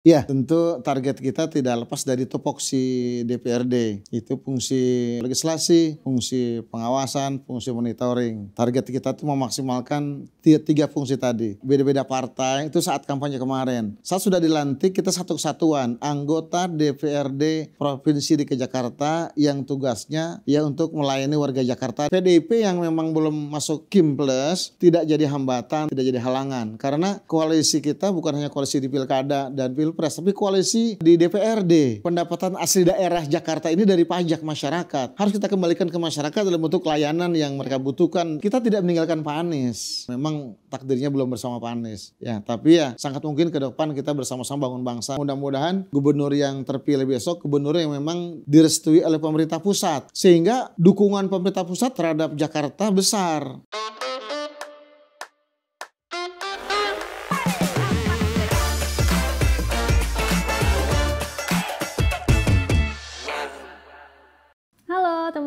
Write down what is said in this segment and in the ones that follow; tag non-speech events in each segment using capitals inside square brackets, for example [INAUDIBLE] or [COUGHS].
Ya, tentu target kita tidak lepas dari tupoksi DPRD. Itu fungsi legislasi, fungsi pengawasan, fungsi monitoring. Target kita itu memaksimalkan tiga, fungsi tadi. Beda-beda partai itu saat kampanye kemarin. Saat sudah dilantik, kita satu kesatuan. Anggota DPRD Provinsi DKI Jakarta yang tugasnya ya untuk melayani warga Jakarta. PDIP yang memang belum masuk Kim Plus tidak jadi hambatan, tidak jadi halangan. Karena koalisi kita bukan hanya koalisi di Pilkada dan Pilkada Pilpres, tapi koalisi di DPRD. Pendapatan asli daerah Jakarta ini dari pajak masyarakat. Harus kita kembalikan ke masyarakat dalam bentuk layanan yang mereka butuhkan. Kita tidak meninggalkan Pak Anies. Memang takdirnya belum bersama Pak Anies. Ya, tapi ya sangat mungkin ke depan kita bersama-sama bangun bangsa. Mudah-mudahan gubernur yang terpilih besok, gubernur yang memang direstui oleh pemerintah pusat. Sehingga dukungan pemerintah pusat terhadap Jakarta besar.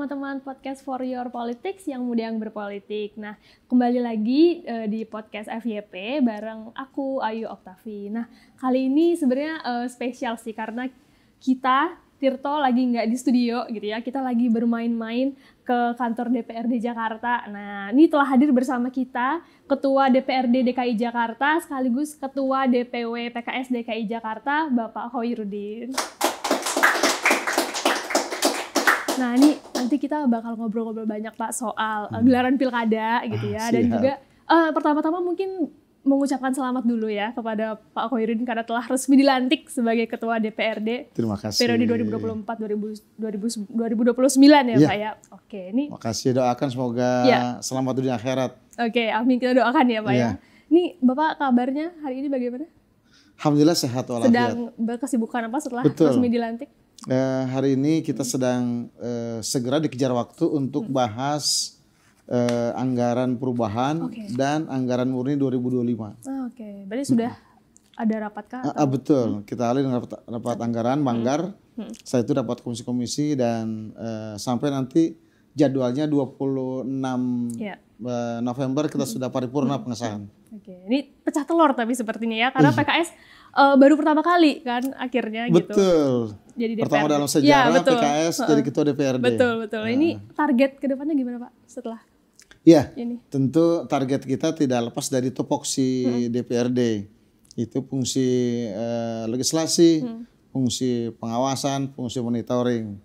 teman-teman podcast For Your Politics yang muda yang berpolitik. Nah, kembali lagi uh, di podcast FYP bareng aku Ayu Oktavi. Nah, kali ini sebenarnya uh, spesial sih karena kita Tirto lagi nggak di studio gitu ya. Kita lagi bermain-main ke kantor DPRD Jakarta. Nah, ini telah hadir bersama kita Ketua DPRD DKI Jakarta sekaligus Ketua DPW PKS DKI Jakarta, Bapak Hoirudin. Nah ini nanti kita bakal ngobrol-ngobrol banyak Pak soal eh, hmm. gelaran pilkada gitu ya. Ah, dan juga uh, pertama-tama mungkin mengucapkan selamat dulu ya kepada Pak Khoirin karena telah resmi dilantik sebagai Ketua DPRD. Terima kasih. Periode 2024 2029 ya, ya Pak ya. Oke, ini Makasih doakan semoga ya. selamat dunia akhirat. Oke, amin kita doakan ya Pak ya. ya. Ini Bapak kabarnya hari ini bagaimana? Alhamdulillah sehat walafiat. Sedang berkesibukan apa setelah Betul. resmi dilantik? eh, hari ini kita hmm. sedang eh, segera dikejar waktu untuk hmm. bahas eh, anggaran perubahan okay. dan anggaran murni 2025. Oh, ah, Oke, okay. berarti sudah hmm. ada rapat kan? Ah, ah, betul, hmm. kita alih rapat, rapat hmm. anggaran Banggar. Hmm. Saya itu dapat komisi-komisi dan eh, sampai nanti jadwalnya 26 yeah. Ya. November kita sudah paripurna hmm. pengesahan. Oke, okay. ini pecah telur tapi sepertinya ya karena iya. PKS uh, eh, baru pertama kali kan akhirnya Betul. gitu. Betul jadi DPRD. Pertama dalam iya, sejarah ya, betul. PKS uh, jadi ketua DPRD. Betul betul. Nah. Ini target kedepannya gimana Pak setelah? Ya, ini? tentu target kita tidak lepas dari tupoksi hmm. DPRD. Itu fungsi eh, legislasi, hmm. fungsi pengawasan, fungsi monitoring.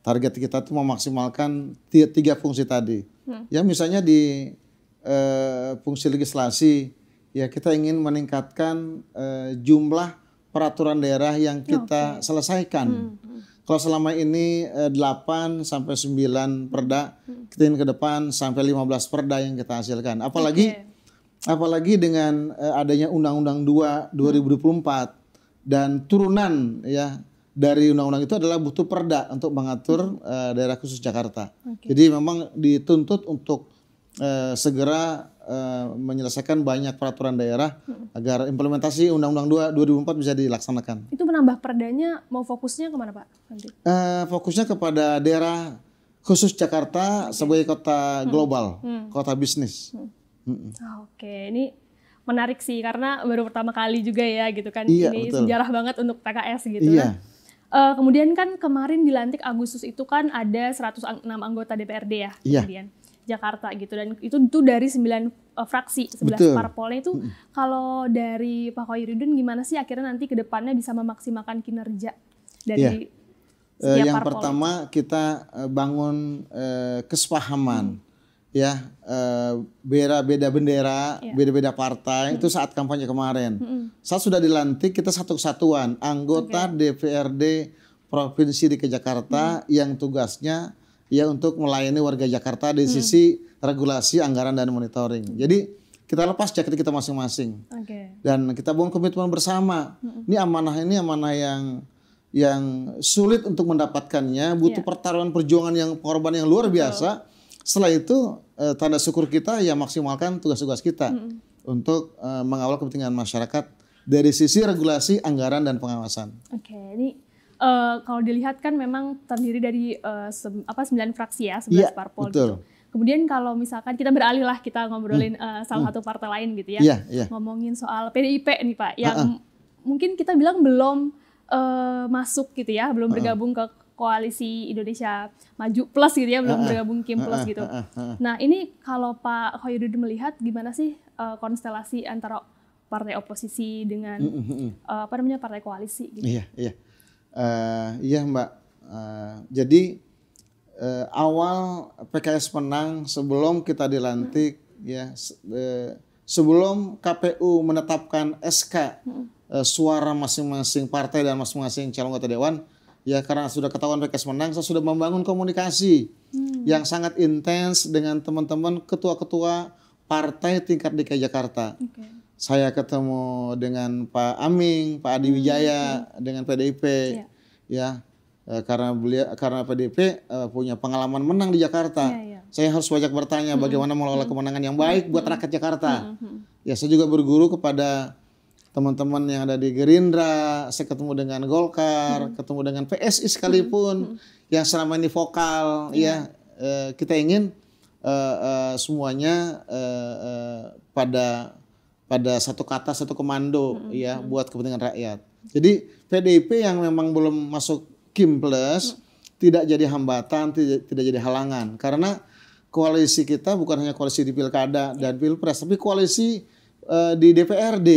Target kita itu memaksimalkan tiga, tiga fungsi tadi. Hmm. Ya misalnya di eh, fungsi legislasi, ya kita ingin meningkatkan eh, jumlah peraturan daerah yang kita okay. selesaikan. Hmm, hmm. Kalau selama ini eh, delapan 8 sampai 9 perda, hmm. kita ingin ke depan sampai 15 perda yang kita hasilkan. Apalagi okay. apalagi dengan eh, adanya Undang-Undang 2 2024 dan turunan ya dari undang-undang itu adalah butuh perda untuk mengatur uh, daerah khusus Jakarta. Okay. Jadi memang dituntut untuk segera Eh, menyelesaikan banyak peraturan daerah hmm. agar implementasi Undang-Undang 2 2004 bisa dilaksanakan. Itu menambah perdanya mau fokusnya kemana Pak? Nanti. Uh, fokusnya kepada daerah khusus Jakarta okay. sebagai kota hmm. global, hmm. Hmm. kota bisnis. Hmm. Hmm. Ah, oke, okay. ini menarik sih karena baru pertama kali juga ya gitu kan. Iya, ini betul. sejarah banget untuk PKS gitu. Iya. kan. Uh, kemudian kan kemarin dilantik Agustus itu kan ada 106 anggota DPRD ya. Iya. Kemudian Jakarta gitu dan itu itu dari 9 uh, eh, fraksi 11 Betul. parpolnya itu hmm. kalau dari Pak Khairuddin gimana sih akhirnya nanti ke depannya bisa memaksimalkan kinerja dari yeah. Iya. Eh, uh, yang parpol. pertama kita eh, bangun uh, kesepahaman hmm. ya uh, beda beda bendera beda iya. beda beda partai hmm. itu saat kampanye kemarin hmm. saat sudah dilantik kita satu kesatuan anggota okay. DPRD provinsi DKI Jakarta hmm. yang tugasnya ya untuk melayani warga Jakarta di hmm. sisi regulasi, anggaran dan monitoring. Jadi kita lepas jaket kita masing-masing okay. dan kita buang komitmen bersama. Hmm. Ini amanah ini amanah yang yang sulit untuk mendapatkannya, butuh yeah. pertarungan perjuangan yang korban yang luar biasa. Setelah itu eh, tanda syukur kita ya maksimalkan tugas-tugas kita hmm. untuk eh, mengawal kepentingan masyarakat dari sisi regulasi, anggaran dan pengawasan. Oke, ini uh, kalau dilihat kan memang terdiri dari uh, eh, se apa sembilan fraksi ya, sebelas yeah, parpol gitu. Kemudian kalau misalkan kita beralih lah kita ngobrolin hmm. uh, salah hmm. satu partai lain gitu ya. Yeah, yeah. Ngomongin soal PDIP nih Pak yang uh -uh. mungkin kita bilang belum uh, masuk gitu ya, belum uh -uh. bergabung ke koalisi Indonesia Maju Plus gitu ya, belum uh -uh. bergabung Kim Plus uh -uh. gitu. Uh -uh. Nah, ini kalau Pak Hoyudin melihat gimana sih uh, konstelasi antara partai oposisi dengan uh -uh. Uh, apa namanya partai koalisi gitu. Iya, yeah, iya. Yeah Uh, iya Mbak. Uh, jadi uh, awal PKS menang sebelum kita dilantik hmm. ya se uh, sebelum KPU menetapkan SK hmm. uh, suara masing-masing partai dan masing-masing calon anggota dewan ya karena sudah ketahuan PKS menang saya sudah membangun komunikasi hmm. yang sangat intens dengan teman-teman ketua-ketua partai tingkat DKI Jakarta. Okay saya ketemu dengan Pak Aming, Pak Adi hmm, Wijaya hmm. dengan PDIP yeah. ya e, karena beliau karena PDIP e, eh, punya pengalaman menang di Jakarta. Yeah, yeah. Saya harus banyak bertanya hmm. bagaimana hmm. mengelola kemenangan yang baik buat hmm, rakyat Jakarta. Ya saya juga berguru kepada teman-teman yang ada di Gerindra, saya ketemu dengan Golkar, ketemu dengan PSI sekalipun yang selama ini vokal iya. ya e, kita ingin semuanya pada pada satu kata satu komando mm -hmm. ya buat kepentingan rakyat. Jadi PDIP yang memang belum masuk Kim Plus mm -hmm. tidak jadi hambatan, tidak, tidak jadi halangan karena koalisi kita bukan hanya koalisi di pilkada iya. dan pilpres, tapi koalisi uh, di DPRD.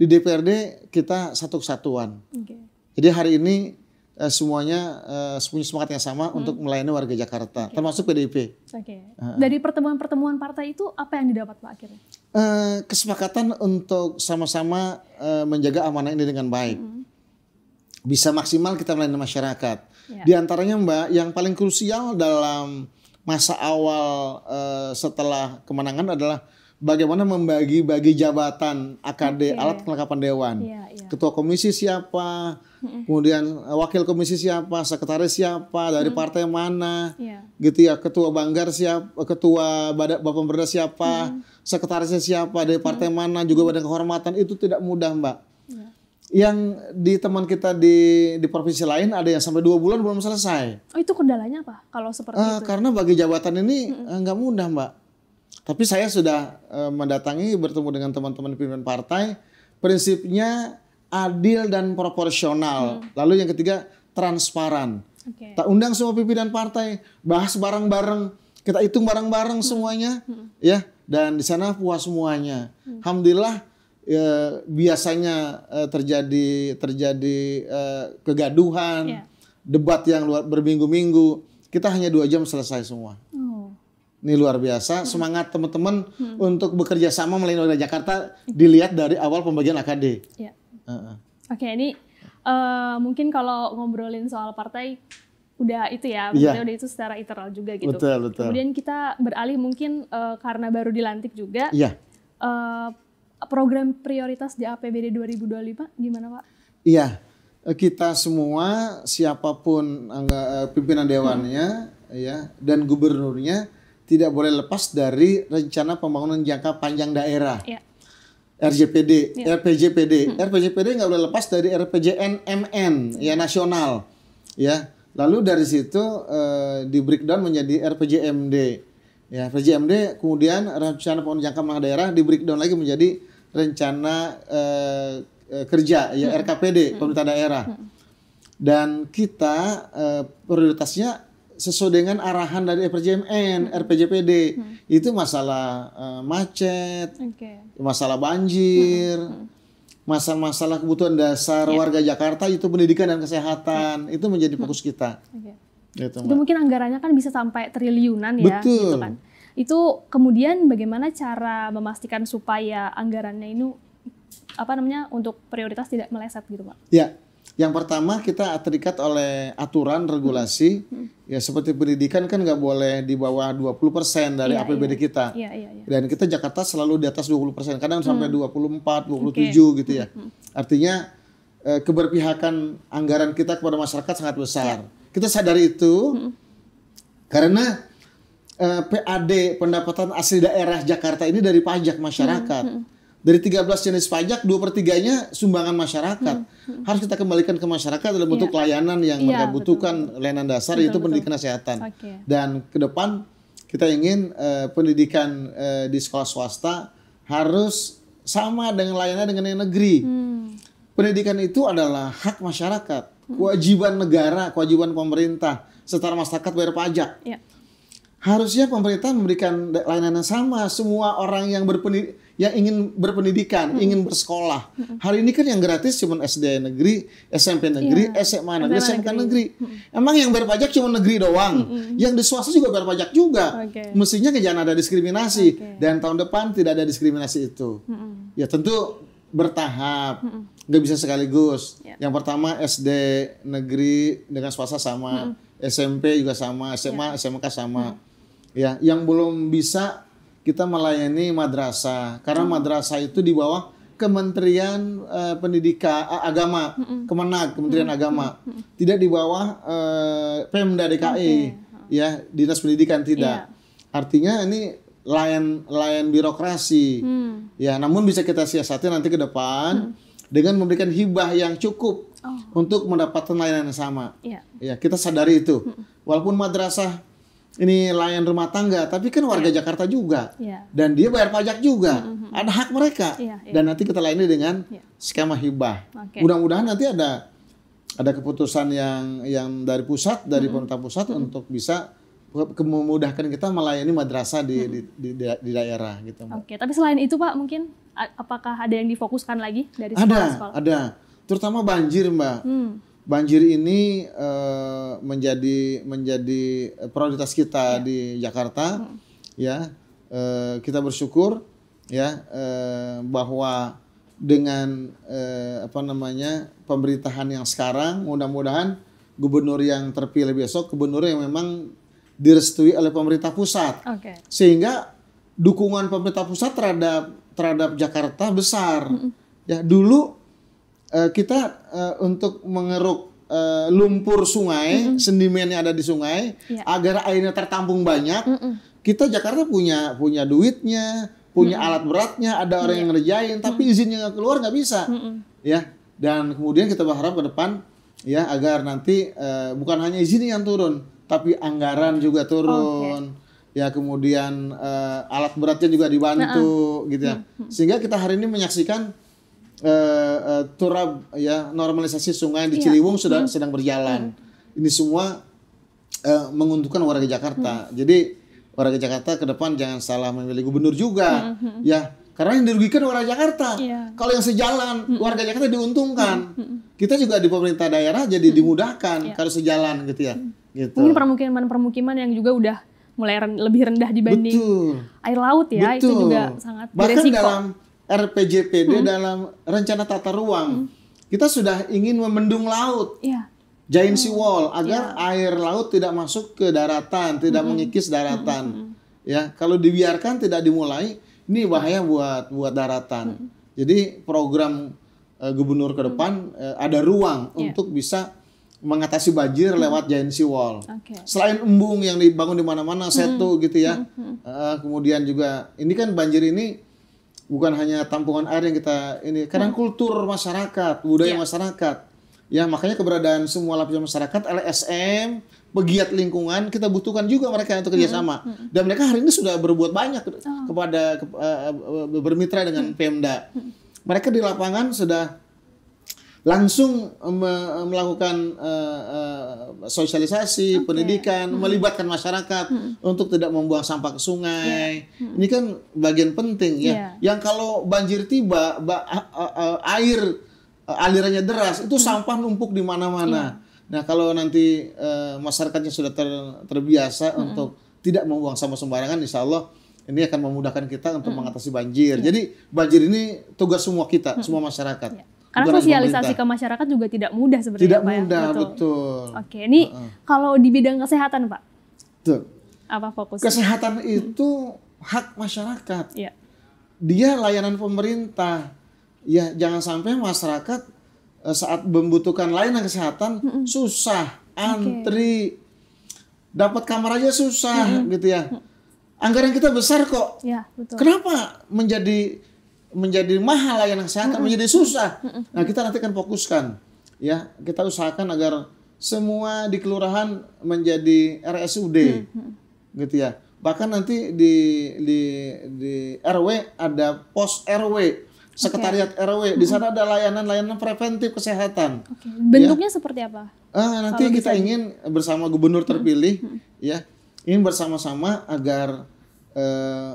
Di DPRD kita satu kesatuan. Okay. Jadi hari ini uh, semuanya uh, punya semangat yang sama hmm. untuk melayani warga Jakarta, okay. termasuk PDIP. Okay. Uh, Dari pertemuan-pertemuan partai itu apa yang didapat Pak akhirnya? Uh, kesepakatan untuk sama-sama uh, menjaga amanah ini dengan baik. Hmm. Bisa maksimal kita melayani masyarakat. Yeah. Di antaranya Mbak, yang paling krusial dalam masa awal uh, setelah kemenangan adalah bagaimana membagi-bagi jabatan AKD okay. alat kelengkapan dewan. Yeah, yeah. Ketua komisi siapa, kemudian eh, wakil komisi siapa, sekretaris siapa, dari partai mana, yeah. gitu ya. Ketua banggar siapa, eh, ketua badan bapak berda siapa, mm sekretarisnya siapa, dari partai mm mana, juga badan kehormatan itu tidak mudah mbak. Iya. Yang di teman kita di di provinsi lain ada yang sampai dua bulan belum selesai. Oh itu kendalanya apa kalau seperti uh, itu? Ya? Karena bagi jabatan ini nggak mm mudah mbak tapi saya sudah eh, mendatangi bertemu dengan teman-teman pimpinan partai, prinsipnya adil dan proporsional. Hmm. Lalu yang ketiga transparan. Okay. Tak undang semua pimpinan partai, bahas bareng-bareng, kita hitung bareng-bareng hmm. semuanya, hmm. ya. Dan di sana puas semuanya. Hmm. Alhamdulillah ya, biasanya eh, terjadi terjadi uh, kegaduhan, yeah. debat yang luar berminggu-minggu. Kita hanya dua jam selesai semua. Ini luar biasa. Hmm. Semangat teman-teman hmm. untuk bekerja sama melayani warga Jakarta dilihat dari awal pembagian AKD. Ya. Uh -uh. Oke, ini uh, mungkin kalau ngobrolin soal partai udah itu ya, yeah. udah itu secara internal juga gitu. Betul, betul. Kemudian kita beralih mungkin uh, karena baru dilantik juga. Iya. Uh, program prioritas di APBD 2025 gimana, Pak? Iya. Kita semua siapapun angga, pimpinan dewannya hmm. ya dan gubernurnya tidak boleh lepas dari rencana pembangunan jangka panjang daerah. Ya. RJPD, ya. RPJPD, hmm. RPJPD nggak boleh lepas dari RPJN ya, ya nasional, ya. Lalu dari situ eh, di breakdown menjadi RPJMD, ya RPJMD kemudian rencana pembangunan jangka panjang daerah di breakdown lagi menjadi rencana eh, eh kerja ya hmm. RKPD hmm. pemerintah daerah. Hmm. Dan kita eh, prioritasnya sesuai dengan arahan dari RPJMN, hmm. RPJPD. Hmm. Itu masalah uh, macet, okay. masalah banjir, hmm, hmm, hmm. masalah-masalah hmm. kebutuhan dasar yeah. warga Jakarta itu pendidikan dan kesehatan. hmm. Itu menjadi fokus hmm. kita. Okay. Gitu, itu mungkin anggarannya kan bisa sampai triliunan ya, gitu kan. Itu kemudian bagaimana cara memastikan supaya anggarannya ini apa namanya untuk prioritas tidak meleset gitu, Pak? Ya. Yang pertama kita terikat oleh aturan regulasi mm-hmm. ya seperti pendidikan kan nggak boleh di bawah 20% dari APBD iya, iya. kita. Iya, Dan kita Jakarta selalu di atas 20%, kadang hmm. sampai 24, 27 okay. gitu ya. Mm-hmm. Artinya eh, keberpihakan anggaran kita kepada masyarakat sangat besar. Kita sadari itu hmm. karena eh, PAD pendapatan asli daerah Jakarta ini dari pajak masyarakat. Hmm dari 13 jenis pajak dua per tiganya sumbangan masyarakat hmm. hmm. harus kita kembalikan ke masyarakat dalam bentuk yeah. layanan yang yeah, mereka butuhkan layanan dasar betul, yaitu betul. pendidikan kesehatan okay. dan ke depan kita ingin uh, pendidikan uh, di sekolah swasta harus sama dengan layanan dengan yang negeri hmm. pendidikan itu adalah hak masyarakat hmm. kewajiban negara kewajiban pemerintah setara masyarakat bayar pajak yeah. harusnya pemerintah memberikan layanan yang sama semua orang yang berpendidikan yang ingin berpendidikan, hmm. ingin bersekolah. Hmm. Hari ini kan yang gratis cuma SD negeri, SMP iya. negeri, yeah. SMA negeri, SMA SMK negeri. negeri. Hmm. Emang yang bayar pajak cuma negeri doang. Hmm, hmm. Yang di swasta juga bayar pajak juga. Okay. Mestinya kan jangan ada diskriminasi okay. dan tahun depan tidak ada diskriminasi itu. Hmm. hmm. Ya tentu bertahap. Hmm. Gak bisa sekaligus. Yeah. Yang pertama SD negeri dengan swasta sama, hmm. SMP juga sama, SMA, yeah. SMK sama. Hmm. Ya, yang belum bisa kita melayani madrasah karena hmm. madrasah itu di bawah Kementerian uh, Pendidikan uh, Agama, mm Kemenag, Kementerian mm Agama, mm tidak di bawah uh, Pemda DKI, okay. ya Dinas Pendidikan tidak. Yeah. Artinya ini layan layan birokrasi, mm. ya. Namun bisa kita siasati nanti ke depan mm. dengan memberikan hibah yang cukup oh. untuk mendapatkan layanan yang sama. Yeah. Ya kita sadari itu, mm. walaupun madrasah ini layan rumah tangga, tapi kan warga yeah. Jakarta juga, yeah. dan dia bayar pajak juga, mm-hmm. ada hak mereka, yeah, yeah. dan nanti kita lainnya dengan yeah. skema hibah. Okay. Mudah-mudahan nanti ada ada keputusan yang yang dari pusat, dari mm-hmm. pemerintah pusat mm-hmm. untuk bisa memudahkan kita melayani madrasah di, hmm. di, di, di, di daerah gitu. Oke, okay. tapi selain itu Pak mungkin apakah ada yang difokuskan lagi dari sekolah-sekolah? Ada, ada. Terutama banjir Mbak. Mm banjir ini uh, menjadi menjadi eh, prioritas kita ya. di Jakarta hmm. ya uh, kita bersyukur ya uh, bahwa dengan uh, apa namanya pemerintahan yang sekarang mudah-mudahan gubernur yang terpilih besok gubernur yang memang direstui oleh pemerintah pusat okay. sehingga dukungan pemerintah pusat terhadap terhadap Jakarta besar -hmm. ya dulu Eh, kita uh, untuk mengeruk uh, lumpur sungai, mm -hmm. sedimen yang ada di sungai yeah. agar airnya tertampung banyak. Mm -hmm. Kita Jakarta punya punya duitnya, punya mm -hmm. alat beratnya, ada orang yeah. yang ngerjain, tapi mm -hmm. izinnya nggak keluar nggak bisa, mm -hmm. ya. Dan kemudian kita berharap ke depan ya agar nanti uh, bukan hanya izin yang turun, tapi anggaran juga turun. Okay. Ya kemudian uh, alat beratnya juga dibantu nah, ah. gitu ya. Sehingga kita hari ini menyaksikan uh, uh, turab ya normalisasi sungai di Ciliwung iya. Ciliwung sudah hmm. sedang berjalan. Hmm. Ini semua uh, menguntungkan warga Jakarta. Hmm. Jadi warga Jakarta ke depan jangan salah memilih gubernur juga hmm. ya karena yang dirugikan warga Jakarta. Ya. Kalau yang sejalan hmm. warga Jakarta diuntungkan. Hmm. hmm. Kita juga di pemerintah daerah jadi hmm. dimudahkan ya. kalau sejalan gitu ya. Hmm. Gitu. Mungkin permukiman-permukiman yang juga udah mulai lebih rendah dibanding Betul. air laut ya Betul. itu juga sangat Bahkan beresiko. dalam RPJPD hmm. dalam rencana tata ruang. Hmm. Kita sudah ingin memendung laut. Yeah. Giant hmm. sea seawall agar yeah. air laut tidak masuk ke daratan, tidak hmm. mengikis daratan. Hmm. Ya, kalau dibiarkan tidak dimulai, ini iya. bahaya buat buat daratan. Hmm. Jadi program uh, gubernur ke hmm. depan uh, ada ruang yeah. untuk bisa mengatasi banjir hmm. lewat giant wall. Okay. Selain embung yang dibangun di mana-mana, hmm. setu hmm. gitu ya. Hmm. Uh, kemudian juga ini kan banjir ini bukan hanya tampungan air yang kita ini karena iya. kultur masyarakat budaya yeah. masyarakat ya makanya keberadaan semua lapisan masyarakat LSM pegiat lingkungan kita butuhkan juga mereka untuk mm-hmm. kerjasama hmm. Hmm. dan mereka hari ini sudah berbuat banyak oh. kepada ke, uh, bermitra dengan hmm. Pemda mm. mereka di lapangan sudah langsung eh, eh, melakukan uh, uh, sosialisasi okay. pendidikan hmm. melibatkan masyarakat hmm. untuk tidak membuang sampah ke sungai yeah. hmm. ini kan bagian penting ya yeah. yang kalau banjir tiba air alirannya deras itu hmm. sampah numpuk di mana-mana yeah. nah kalau nanti uh, masyarakatnya sudah ter terbiasa hmm. untuk tidak membuang sampah sembarangan insya Allah ini akan memudahkan kita untuk hmm. mengatasi banjir yeah. jadi banjir ini tugas semua kita hmm. semua masyarakat yeah. Karena bukan sosialisasi ke masyarakat juga tidak mudah sebenarnya tidak Pak. Tidak ya. mudah, ya? betul. betul. Oke, ini uh -uh. kalau di bidang kesehatan Pak. Betul. Apa fokusnya? Kesehatan itu hak masyarakat. Iya. Dia layanan pemerintah. Ya, jangan sampai masyarakat eh, saat membutuhkan layanan kesehatan mm susah, antri. Okay. Dapat kamar aja susah mm gitu ya. Mm. Anggaran kita besar kok. Iya, betul. Kenapa menjadi menjadi mahal layanan kesehatan mm -hmm. menjadi susah. Mm -hmm. Nah, kita nanti akan fokuskan ya, kita usahakan agar semua di kelurahan menjadi RSUD. Mm -hmm. Gitu ya. Bahkan nanti di di di RW ada pos RW, sekretariat okay. RW. Di sana ada layanan-layanan preventif kesehatan. Okay. Ya. Bentuknya ya. seperti apa? Ah, nanti Kalau kita bisa. ingin bersama gubernur terpilih mm -hmm. ya, ingin bersama-sama agar eh,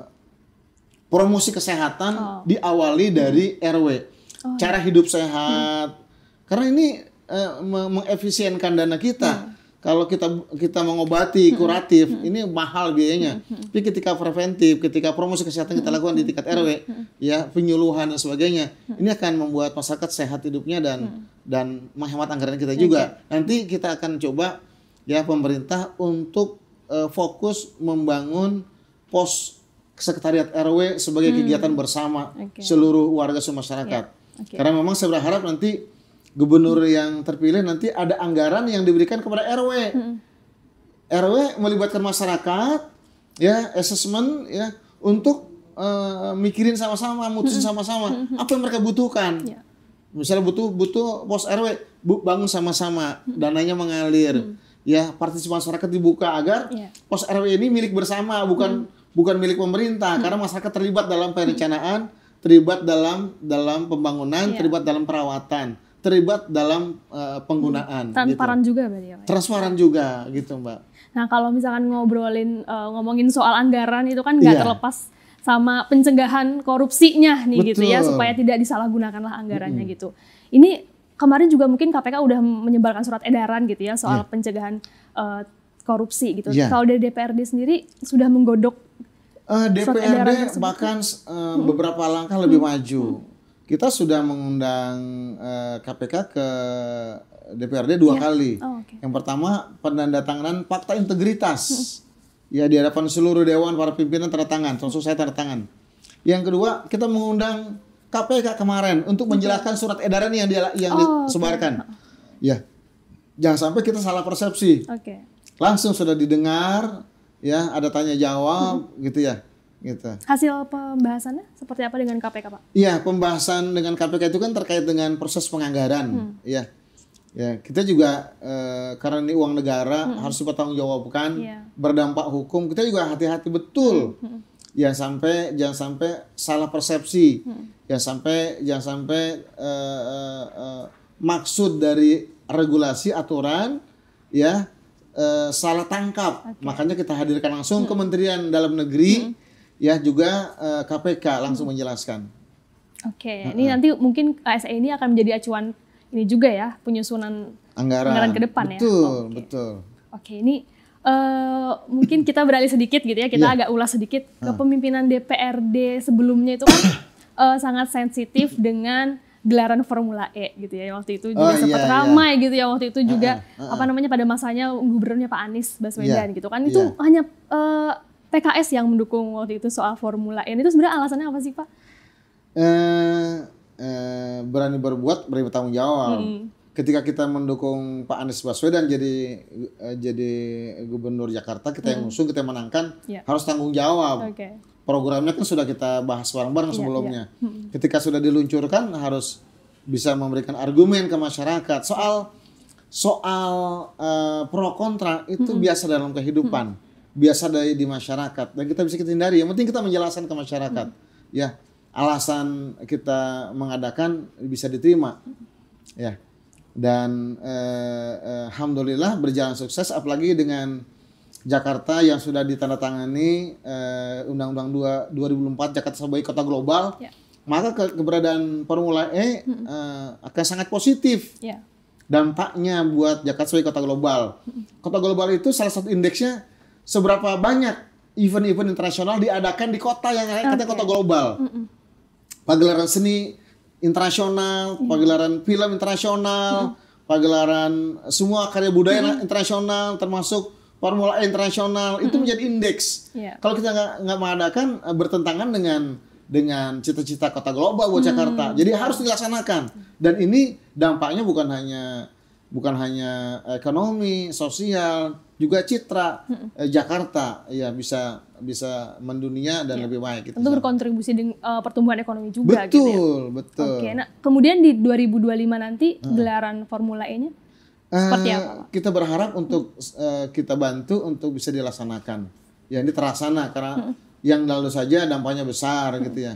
promosi kesehatan oh. diawali dari hmm. RW. Oh, iya. Cara ya. hidup sehat. Hmm. Karena ini uh, mengefisienkan dana kita. Hmm. Kalau kita kita mengobati hmm. kuratif, hmm. ini mahal biayanya. Hmm, hmm. Tapi ketika preventif, ketika promosi kesehatan kita hmm. lakukan di tingkat RW, hmm. ya penyuluhan dan sebagainya, hmm. ini akan membuat masyarakat sehat hidupnya dan hmm. dan menghemat anggaran kita juga. Okay. Nanti kita akan coba ya pemerintah untuk uh, fokus membangun pos sekretariat RW sebagai hmm. kegiatan bersama okay. seluruh warga masyarakat. Yeah. Okay. Karena memang saya berharap nanti gubernur hmm. yang terpilih nanti ada anggaran yang diberikan kepada RW. Hmm. RW melibatkan masyarakat ya assessment ya untuk uh, mikirin sama-sama, mutusin hmm. sama-sama hmm, hmm. apa yang mereka butuhkan. Yeah. Misalnya butuh butuh pos RW bangun sama-sama, hmm. dananya mengalir. Ya, partisipasi masyarakat dibuka agar yeah. pos RW ini milik bersama bukan bukan milik pemerintah hmm. karena masyarakat terlibat dalam perencanaan, terlibat dalam dalam pembangunan, yeah. terlibat dalam perawatan, terlibat dalam uh, penggunaan. Hmm. Transparan gitu. juga berarti ya. Transparan juga gitu Mbak. Nah kalau misalkan ngobrolin uh, ngomongin soal anggaran itu kan nggak yeah. terlepas sama pencegahan korupsinya nih Betul. gitu ya supaya tidak disalahgunakanlah anggarannya -hmm. gitu. Ini kemarin juga mungkin KPK udah menyebarkan surat edaran gitu ya soal yeah. pencegahan uh, korupsi gitu. Yeah. Kalau dari DPRD sendiri sudah menggodok uh, eh, DPRD bahkan uh, hmm. beberapa langkah lebih hmm. maju. Kita sudah mengundang uh, eh, KPK ke DPRD dua yeah. kali. Oh, okay. Yang pertama penandatanganan fakta integritas. Ya di hadapan seluruh dewan para pimpinan tanda tangan, termasuk saya tanda tangan. Yang kedua, kita mengundang KPK kemarin untuk menjelaskan surat edaran yang dia yang oh, disebarkan. Okay. Ya. Jangan sampai kita salah persepsi. Okay. Langsung sudah didengar ya ada tanya jawab hmm. gitu ya gitu. Hasil pembahasannya seperti apa dengan KPK, Pak? Iya, pembahasan dengan KPK itu kan terkait dengan proses penganggaran, hmm. ya. Ya, kita juga eh, karena ini uang negara hmm. harus dipertanggungjawabkan, yeah. berdampak hukum. Kita juga hati-hati betul. Hmm. Ya sampai jangan sampai salah persepsi. Hmm. Ya sampai jangan sampai eh, eh, eh, maksud dari regulasi aturan ya uh, salah tangkap. Okay. Makanya kita hadirkan langsung hmm. Kementerian Dalam Negeri hmm. ya juga uh, eh, KPK langsung hmm. menjelaskan. Oke, okay. Uh -uh. nanti mungkin ASE ini akan menjadi acuan ini juga ya penyusunan anggaran, anggaran ke depan betul, ya. Betul, okay. betul. Oke, okay, ini uh, mungkin kita beralih sedikit gitu ya. Kita yeah. agak ulas sedikit ah. kepemimpinan DPRD sebelumnya itu kan uh, [COUGHS] sangat sensitif dengan gelaran Formula E gitu ya waktu itu oh juga oh, iya, sempat iya, ramai iya. gitu ya waktu itu juga uh, uh, uh, apa namanya pada masanya gubernurnya Pak Anies Baswedan yeah, gitu kan itu yeah. hanya uh, eh, PKS yang mendukung waktu itu soal Formula E itu sebenarnya alasannya apa sih Pak? Uh, uh, berani berbuat berani bertanggung jawab. Hmm. Ketika kita mendukung Pak Anies Baswedan jadi uh, jadi gubernur Jakarta kita hmm. yang mengusung kita yang menangkan yeah. harus tanggung jawab. Okay programnya kan sudah kita bahas bareng-bareng yeah, sebelumnya. Yeah. Hmm. Ketika sudah diluncurkan harus bisa memberikan argumen ke masyarakat soal soal uh, pro kontra itu hmm. biasa dalam kehidupan, hmm. biasa dari di masyarakat dan kita bisa kita hindari. Yang penting kita menjelaskan ke masyarakat, hmm. ya alasan kita mengadakan bisa diterima, ya. Dan eh, eh, alhamdulillah berjalan sukses, apalagi dengan Jakarta yang sudah ditandatangani eh, Undang-Undang 2 2004 Jakarta sebagai kota global, yeah. maka ke keberadaan Formula E hmm. akan sangat positif yeah. dampaknya buat Jakarta sebagai kota global. Hmm. Kota global itu salah satu indeksnya seberapa banyak event-event internasional diadakan di kota yang katanya okay. kota global, hmm. pagelaran seni internasional, hmm. pagelaran film internasional, hmm. pagelaran semua karya budaya hmm. internasional termasuk Formula E internasional itu menjadi indeks. Yeah. Kalau kita nggak nggak mengadakan eh, bertentangan dengan dengan cita-cita kota global buat mm. Jakarta. Jadi harus dilaksanakan. Mm. Dan ini dampaknya bukan hanya bukan hanya ekonomi, sosial, juga citra hmm. Jakarta ya bisa bisa mendunia dan ya. lebih baik gitu. Tentu berkontribusi dengan uh, eh, pertumbuhan ekonomi juga betul, gitu ya. Betul, betul. Oke, nah kemudian di 2025 nanti hmm. gelaran Formula E-nya seperti eh, apa? Kita berharap untuk uh, kita bantu untuk bisa dilaksanakan. Ya ini terlaksana karena hmm. yang lalu saja dampaknya besar hmm. gitu ya.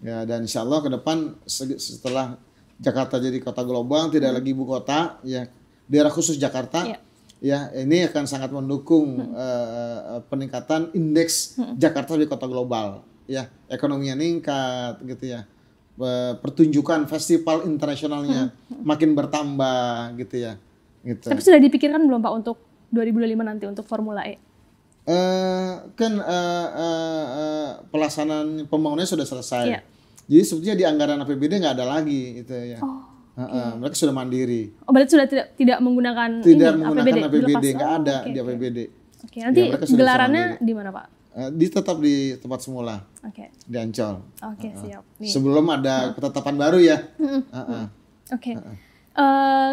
Ya dan insya Allah ke depan setelah Jakarta jadi kota global tidak hmm. lagi ibu kota ya daerah khusus Jakarta. Yeah ya ini akan sangat mendukung hmm. uh, peningkatan indeks hmm. Jakarta di kota global ya ekonominya meningkat gitu ya pertunjukan festival internasionalnya hmm. hmm. makin bertambah gitu ya Gitu. Tapi sudah dipikirkan belum Pak untuk 2025 nanti untuk Formula E? Uh, kan uh, uh, uh, pelaksanaan pembangunannya sudah selesai. Iya. Jadi sebetulnya di anggaran APBD nggak ada lagi itu ya. Oh. Uh, okay. mereka sudah mandiri. Oh, berarti sudah tidak tidak menggunakan tidak ini, menggunakan APBD, APBD. Ya? nggak ada okay, di APBD. Oke, okay, nanti ya, gelarannya di mana pak? Uh, di tetap di tempat semula. Oke. Okay. Di Ancol. Oke, okay, uh, siap. Nih. Sebelum ada ketetapan baru ya. Oke. uh, uh. Oke. uh. uh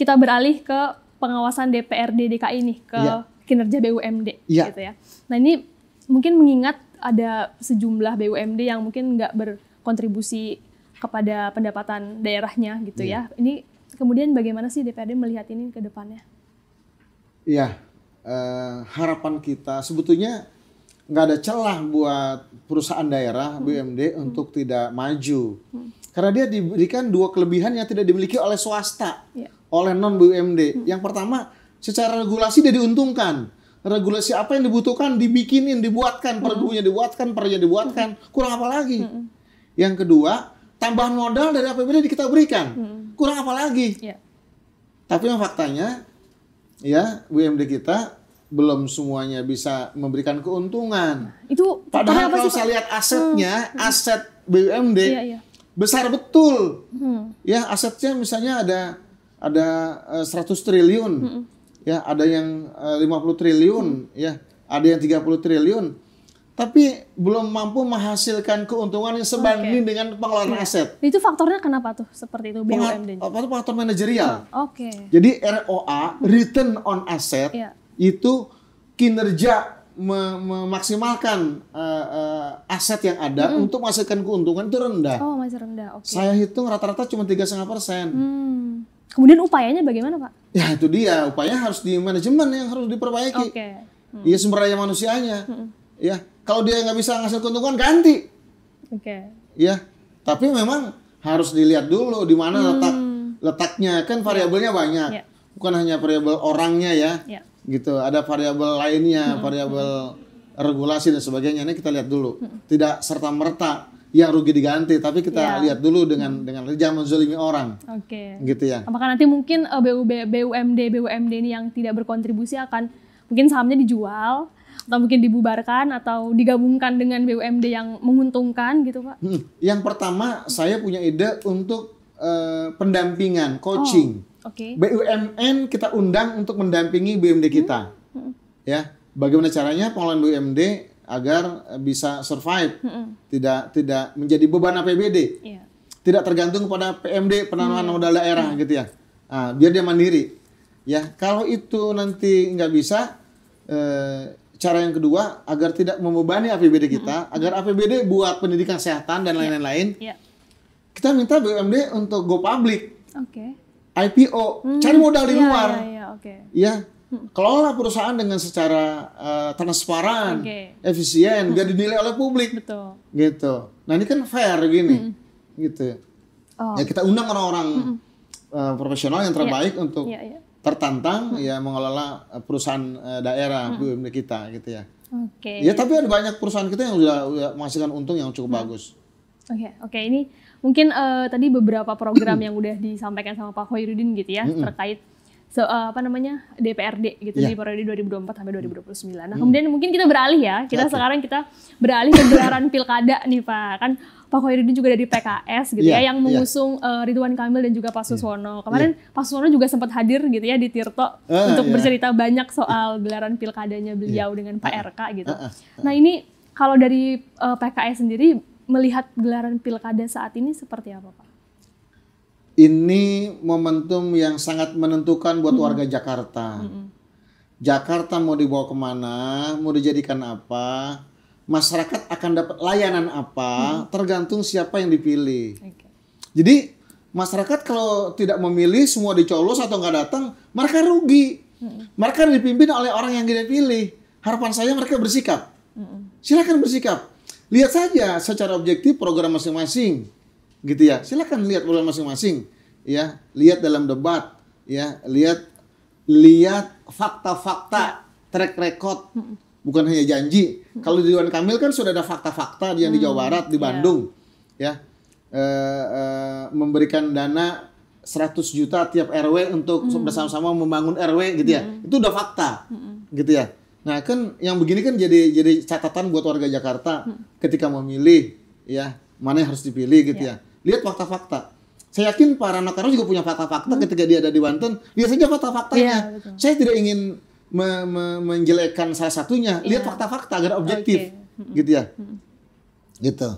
kita beralih ke pengawasan DPRD DKI nih ke ya. kinerja BUMD ya. gitu ya. Nah ini mungkin mengingat ada sejumlah BUMD yang mungkin nggak berkontribusi kepada pendapatan daerahnya gitu ya. ya. Ini kemudian bagaimana sih DPRD melihat ini ke depannya? Iya, uh, harapan kita sebetulnya nggak ada celah buat perusahaan daerah hmm. BUMD hmm. untuk tidak maju. Hmm. Karena dia diberikan dua kelebihan yang tidak dimiliki oleh swasta. Ya oleh non BUMD. Hmm. Yang pertama, secara regulasi dia diuntungkan. Regulasi apa yang dibutuhkan dibikinin, dibuatkan, perdunya hmm. dibuatkan, pernya dibuatkan. Hmm. Kurang apa lagi? Yang kedua, tambahan modal dari APBD kita berikan. Kurang apa lagi? Ya. Tapi yang faktanya ya BUMD kita belum semuanya bisa memberikan keuntungan. Nah, itu padahal kalau saya lihat asetnya, hmm. aset BUMD iya, iya. besar betul. Hmm. Ya, asetnya misalnya ada ada uh, eh, 100 triliun -hmm. ya ada yang eh, uh, 50 triliun -hmm. ya ada yang 30 triliun tapi belum mampu menghasilkan keuntungan yang sebanding okay. dengan pengelolaan yeah. aset. Itu faktornya kenapa tuh seperti itu BUMD? Apa itu faktor manajerial? Ah, oke. Okay. Jadi ROA return on asset yeah. itu kinerja memaksimalkan uh, eh, uh, aset yang ada mm. untuk menghasilkan keuntungan itu rendah. Oh, masih rendah. Okay. Saya hitung rata-rata cuma tiga setengah persen. Hmm. Kemudian upayanya bagaimana Pak? Ya itu dia, upaya harus di manajemen yang harus diperbaiki. Oke. Okay. Hmm. Iya, sumber daya manusianya. Hmm. Ya, kalau dia nggak bisa ngasih keuntungan ganti. Oke. Okay. Ya, tapi memang harus dilihat dulu di mana hmm. letak letaknya kan ya. variabelnya banyak. Yeah. Bukan hanya variabel orangnya ya. Yeah. Gitu, ada variabel lainnya, hmm. variabel hmm. regulasi dan sebagainya. Ini kita lihat dulu. Hmm. Tidak serta merta ya rugi diganti tapi kita yeah. lihat dulu dengan dengan jangan menzolimi orang oke okay. gitu ya apakah nanti mungkin eh, BUMD BUMD ini yang tidak berkontribusi akan mungkin sahamnya dijual atau mungkin dibubarkan atau digabungkan dengan BUMD yang menguntungkan gitu pak hmm. yang pertama saya punya ide untuk uh, pendampingan coaching oh, okay. BUMN kita undang untuk mendampingi BUMD kita hmm. Hmm. ya bagaimana caranya pengelolaan BUMD agar eh, bisa survive, mm-hmm. tidak tidak menjadi beban APBD, yeah. tidak tergantung pada PMD penanaman mm-hmm. modal daerah mm-hmm. gitu ya, nah, biar dia mandiri. Ya kalau itu nanti nggak bisa, eh, cara yang kedua agar tidak membebani APBD kita, mm-hmm. agar APBD buat pendidikan kesehatan dan iya. lain-lain, yeah. yeah. kita minta BUMD untuk go public, okay. IPO, mm-hmm. cari modal di hmm, yeah, luar, yeah, yeah, okay. ya Hmm. kelola perusahaan dengan secara uh, transparan, okay. efisien, gak hmm. dinilai oleh publik. Betul. Gitu. Nah ini kan fair gini, hmm. gitu. Ya. Oh. Ya kita undang orang-orang hmm. uh, profesional yang ya. terbaik yeah. untuk yeah, yeah. tertantang hmm. ya mengelola eh, perusahaan uh, daerah hmm. kita, gitu ya. Oke. Okay. Ya tapi ada banyak perusahaan kita yang sudah menghasilkan untung yang cukup hmm. bagus. Oke, okay, oke okay. ini mungkin uh, tadi beberapa program yang udah disampaikan sama Pak Hoirudin gitu ya mm -hmm. terkait so, uh, eh, apa namanya DPRD gitu yeah. di periode 2024 sampai 2029. Nah, hmm. kemudian mungkin kita beralih ya. Kita okay. sekarang kita beralih ke gelaran [COUGHS] pilkada nih, Pak. Kan Pak Khairuddin juga dari PKS gitu yeah, ya iya, yang iya. mengusung yeah. uh, Ridwan Kamil dan juga Pak iya. Suswono. Kemarin yeah. Pak Suswono juga sempat hadir gitu ya di Tirto uh, untuk yeah. bercerita banyak soal gelaran pilkadanya beliau yeah. dengan ah, ah. Pak RK gitu. Uh, uh, uh. Nah, ini kalau dari uh, eh, PKS sendiri melihat gelaran pilkada saat ini seperti apa, Pak? ini momentum yang sangat menentukan buat warga Jakarta. Jakarta mau dibawa kemana, mau dijadikan apa, masyarakat akan dapat layanan apa, tergantung siapa yang dipilih. Okay. Jadi masyarakat kalau tidak memilih semua dicolos atau nggak datang, mereka rugi. Mm Mereka dipimpin oleh orang yang tidak pilih. Harapan saya mereka bersikap. Silakan bersikap. Lihat saja secara objektif program masing-masing gitu ya. Silakan lihat ulama masing-masing, ya. Lihat dalam debat, ya. Lihat lihat fakta-fakta ya. track record bukan hanya janji. Kalau di Dewan Kamil kan sudah ada fakta-fakta yang di Jawa Barat, di ya. Bandung, yeah. ya. E, e, memberikan dana 100 juta tiap RW untuk hmm. bersama-sama membangun RW gitu ya. Itu udah fakta. hmm. Gitu ya. Nah, kan yang begini kan jadi jadi catatan buat warga Jakarta mm. ketika memilih ya, mana yang harus dipilih gitu yeah. ya. ya lihat fakta-fakta saya yakin para Rano juga punya fakta-fakta hmm. ketika dia ada di Banten lihat saja fakta-faktanya yeah, iya, saya tidak ingin me me menjelekan salah satunya iya. lihat fakta-fakta agar objektif okay. Hmm. gitu ya hmm. gitu